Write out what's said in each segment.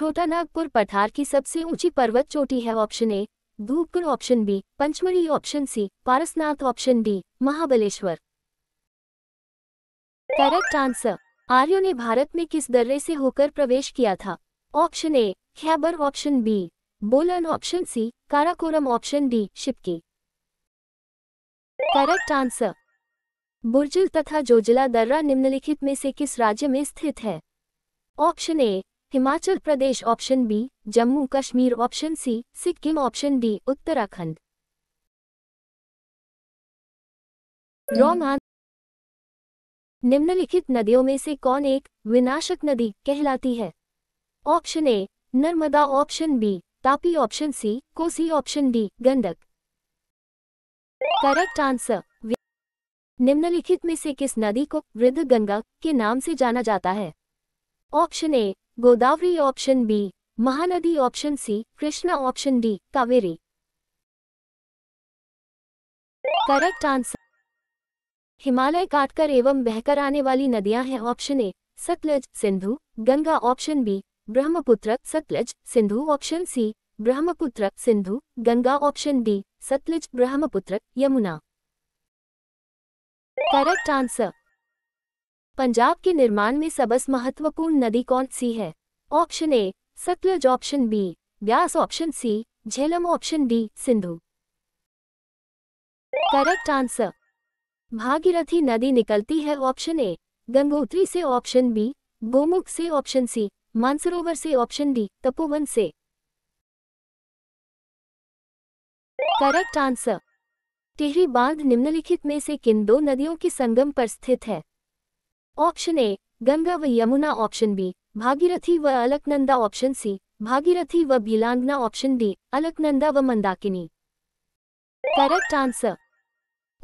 छोटा नागपुर पठार की सबसे ऊंची पर्वत चोटी है option A Dhupgarh option B Pachmarhi option C Parasnath option D Mahabaleshwar correct answer आर्यों ने भारत में किस दर्रे से होकर प्रवेश किया था option A Khyber option B Bolan option C Karakoram option D Shipki correct answer Burzil तथा जोजिला दर्रा निम्नलिखित में से किस राज्य में स्थित है option A Himachal Pradesh option B Jammu Kashmir option C Sikkim option D Uttarakhand wrong answer निम्नलिखित नदियों में से कौन एक विनाशक नदी कहलाती है option A Narmada option B Tapi option C Kosi option D Gandak correct answer निम्नलिखित में से किस नदी को वृद्ध गंगा के नाम से जाना जाता है option A Godavari option B Mahanadi option C Krishna option D Kaveri correct answer Himalaya काटकर एवं बहकर आने वाली नदियां हैं option A Sutlej Sindhu Ganga option B Brahmaputra Sutlej Sindhu option C Brahmaputra Sindhu Ganga option D Sutlej Brahmaputra Yamuna correct answer Punjab के निर्माण में सबस महत्वपूर्ण नदी कौन सी है option A Sutlej option B Beas option C Jhelum option D Sindhu correct answer Bhagirathi नदी निकलती है ऑप्शन ए गंगोत्री से ऑप्शन बी गोमुख से ऑप्शन सी मानसरोवर से ऑप्शन डी तपोवन से करेक्ट आंसर टिहरी बांध निम्नलिखित में से किन दो नदियों के संगम पर स्थित है ऑप्शन ए गंगा व यमुना ऑप्शन बी भागीरथी व अलकनंदा ऑप्शन सी भागीरथी व बीलांगना ऑप्शन डी अलकनंदा व मंदाकिनी करेक्ट आंसर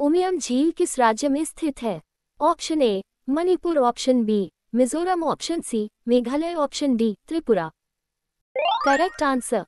उमियम झील किस राज्य में स्थित है option A Manipur option B Mizoram option C Meghalaya option D Tripura correct answer